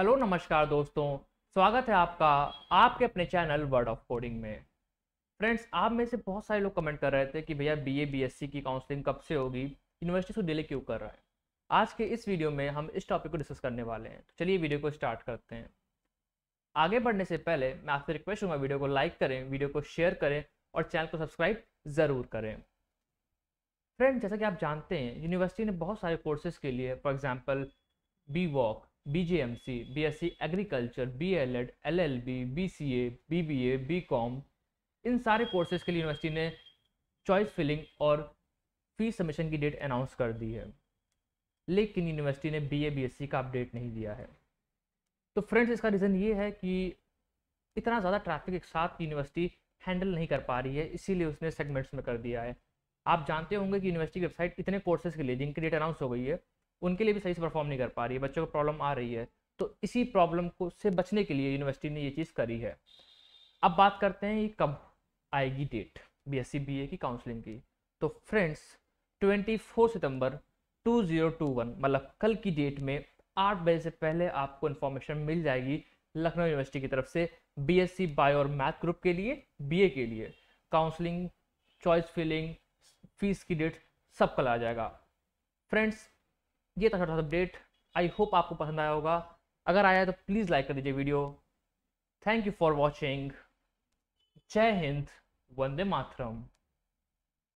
hello नमस्कार दोस्तों स्वागत है आपका आपके अपने चैनल वर्ड ऑफ कोडिंग में फ्रेंड्स आप में से बहुत सारे लोग कमेंट कर रहे थे कि भैया बीए बीएससी की काउंसलिंग कब से होगी यूनिवर्सिटी से डिले क्यों कर रहा है आज के इस वीडियो में हम इस टॉपिक को डिस्कस करने वाले हैं तो चलिए वीडियो को स्टार्ट करते हैं आगे बढ़ने से पहले मैं आपसे रिक्वेस्ट हूँ वीडियो को लाइक करें वीडियो को शेयर करें और चैनल को सब्सक्राइब ज़रूर करें फ्रेंड जैसा कि आप जानते हैं यूनिवर्सिटी ने बहुत सारे कोर्सेज के लिए for example BVoc BJMC BSc agriculture BElEd LLB BCA BBA BCom इन सारे कोर्सेज के लिए यूनिवर्सिटी ने चॉइस फिलिंग और फीस सबमिशन की डेट अनाउंस कर दी है लेकिन यूनिवर्सिटी ने बीए बीएससी e का अपडेट नहीं दिया है तो फ्रेंड्स इसका रीज़न ये है कि इतना ज़्यादा ट्रैफिक एक साथ यूनिवर्सिटी हैंडल नहीं कर पा रही है इसीलिए उसने सेगमेंट्स में कर दिया है आप जानते होंगे कि यूनिवर्सिटी की वेबसाइट इतने कोर्सेज के लिए जिनकी डेट अनाउंस हो गई है उनके लिए भी सही से परफॉर्म नहीं कर पा रही है बच्चों को प्रॉब्लम आ रही है तो इसी प्रॉब्लम को से बचने के लिए यूनिवर्सिटी ने ये चीज़ करी है अब बात करते हैं ये कब आएगी डेट बी एस की काउंसलिंग की तो फ्रेंड्स 24 सितंबर 2021 मतलब कल की डेट में आठ बजे से पहले आपको इन्फॉर्मेशन मिल जाएगी लखनऊ यूनिवर्सिटी की तरफ से बी एस सी बायो और मैथ ग्रुप के लिए बी ए के लिए काउंसलिंग चॉइस फिलिंग फीस की डेट सब कल आ जाएगा फ्रेंड्स ये था छोटा सा अपडेट आई होप आपको पसंद आया होगा अगर आया तो प्लीज़ लाइक कर दीजिए video thank you for watching Jai Hind Vande Mataram